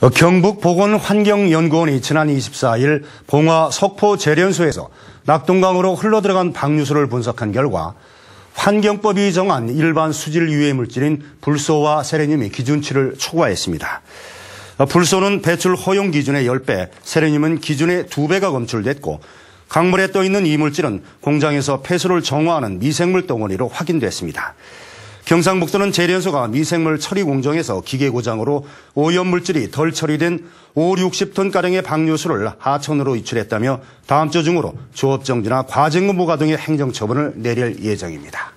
어, 경북보건환경연구원이 지난 24일 봉화 석포 재련소에서 낙동강으로 흘러들어간 방류수를 분석한 결과 환경법이 정한 일반 수질 유해 물질인 불소와 세레늄이 기준치를 초과했습니다. 어, 불소는 배출 허용 기준의 10배, 세레늄은 기준의 2배가 검출됐고 강물에 떠 있는 이 물질은 공장에서 폐수를 정화하는 미생물 덩어리로 확인됐습니다. 경상북도는 재련소가 미생물 처리 공정에서 기계 고장으로 오염물질이 덜 처리된 5, 60톤가량의 방류수를 하천으로 유출했다며 다음 주 중으로 조업정지나 과징금 부과 등의 행정처분을 내릴 예정입니다.